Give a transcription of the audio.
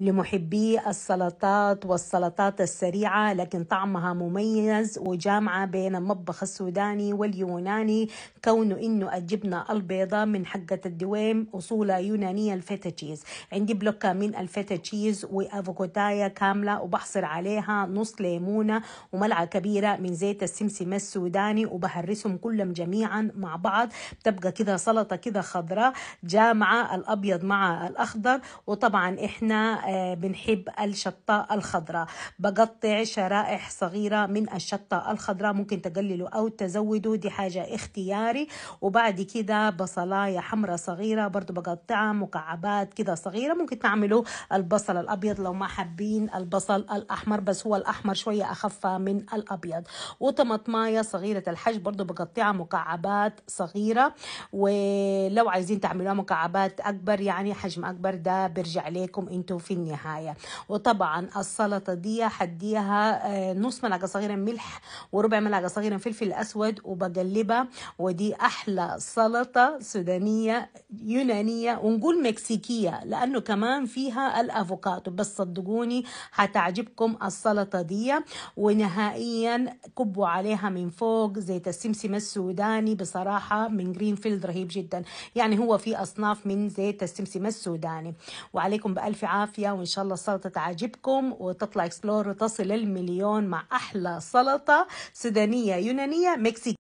لمحبي السلطات والسلطات السريعة لكن طعمها مميز وجامعة بين المطبخ السوداني واليوناني كونه إنه الجبنة البيضاء من حقة الدويم أصولها يونانية الفيتا تشيز عندي بلوكة من الفيتا تشيز وأفوكوتايا كاملة وبحصر عليها نص ليمونة وملعقة كبيرة من زيت السمسم السوداني وبهرسهم كلهم جميعا مع بعض تبقى كده سلطة كده خضراء جامعة الأبيض مع الأخضر وطبعا إحنا بنحب الشطة الخضراء بقطع شرائح صغيرة من الشطة الخضراء ممكن تقللوا أو تزودوا دي حاجة اختياري وبعد كده بصلاية حمراء صغيرة برضو بقطعها مكعبات كده صغيرة ممكن تعملوا البصل الأبيض لو ما حابين البصل الأحمر بس هو الأحمر شوية أخف من الأبيض وطماطماية صغيرة الحجم برضو بقطعها مكعبات صغيرة ولو عايزين تعملوها مكعبات أكبر يعني حجم أكبر ده برجع لكم أنتوا في النهاية وطبعا السلطة دي هديها آه، نص ملعقة صغيرة ملح وربع ملعقة صغيرة فلفل أسود وبقلبها ودي أحلى سلطة سودانية يونانية ونقول مكسيكية لأنه كمان فيها الأفوكادو بس صدقوني هتعجبكم السلطة دي ونهائيا كبوا عليها من فوق زيت السمسم السوداني بصراحة من جرينفيلد رهيب جدا يعني هو في أصناف من زيت السمسم السوداني وعليكم بألف عافية العادية وإن شاء الله السلطة تعجبكم وتطلع اكسبلور وتصل للمليون مع أحلى سلطة سودانية يونانية مكسيكية